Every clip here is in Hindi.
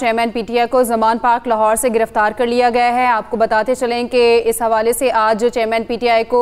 चेयरमैन पीटीआई को जमान पार्क लाहौर से गिरफ्तार कर लिया गया है आपको बताते चलें कि इस हवाले से आज चेयरमैन पीटीआई को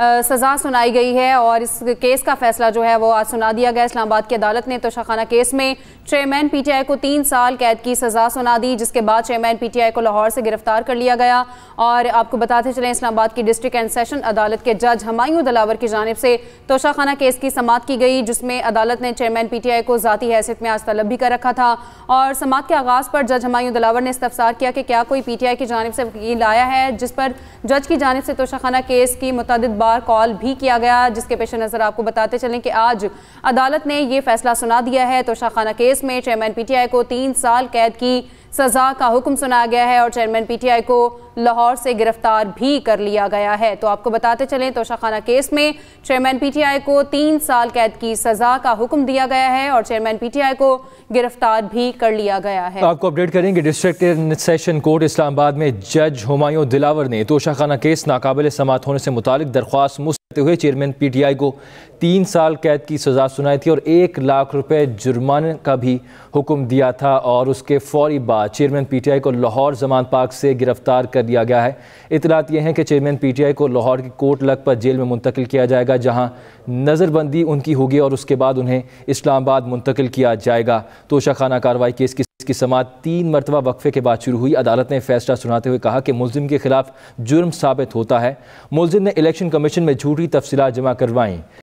सज़ा सुनाई गई है और इस केस का फैसला जो है वो आज सुना दिया गया इस्लामाबाद की अदालत ने तोशाखाना केस में चेयरमैन पीटीआई को तीन साल कैद की सज़ा सुना दी जिसके बाद चेयरमैन पीटीआई को लाहौर से गिरफ्तार कर लिया गया और आपको बताते चलें इस्लामाबाद की डिस्ट्रिक्ट एंड सेशन अदालत के जज हमायूं दलावर की जानब से तोशाखाना केस की समात की गई जिसमें अदालत ने चेयरमैन पीटीआई को ज़ाती हैसियत में आज तलब भी कर रखा था और समात के आगाज दरख्वास पर जज हमायूं दिलावर ने इस्तफसार किया कि क्या कोई पीटीआई की जानब से वकील आया है जिस पर जज की जानब से तोशाखाना केस की मुतद बार कॉल भी किया गया जिसके पेश नज़र आपको बताते चलें कि आज अदालत ने यह फैसला सुना दिया है तोशाखाना केस में चेयरमैन पी टी आई को तीन साल कैद की सजा का हुक्म सुनाया गया है और चेयरमैन पीटीआई को लाहौर से गिरफ्तार भी कर लिया गया है तो आपको बताते चलें तोशाखाना केस में चेयरमैन पीटीआई को तीन साल कैद की सजा का हुक्म दिया गया है और चेयरमैन पीटीआई को गिरफ्तार भी कर लिया गया है आपको अपडेट करेंगे डिस्ट्रिक्ट सेशन कोर्ट इस्लामाबाद में जज हुमायूं दिलावर ने तोशाखाना केस नाकाबिल समात होने से मुतालिक दरख्वास्त करते हुए चेयरमैन पीटीआई को तीन साल कैद की सज़ा सुनाई थी और एक लाख रुपए जुर्माने का भी हुक्म दिया था और उसके फौरी बाद चेयरमैन पीटीआई को लाहौर जमान पार्क से गिरफ्तार कर लिया गया है इतलात यह है कि चेयरमैन पीटीआई को लाहौर की कोट लग पर जेल में मुंतकिल किया जाएगा जहां नज़रबंदी उनकी होगी और उसके बाद उन्हें इस्लामाबाद मुंतकिल किया जाएगा तोशाखाना कार्रवाई केस की की समात तीन मरतबा वक्फे के बाद शुरू हुई अदालत ने फैसला सुनाते हुए कहा कि मुलिम के खिलाफ जुर्म साबित होता है मुलिम ने इलेक्शन कमीशन में झूठी तफसीत जमा करवाई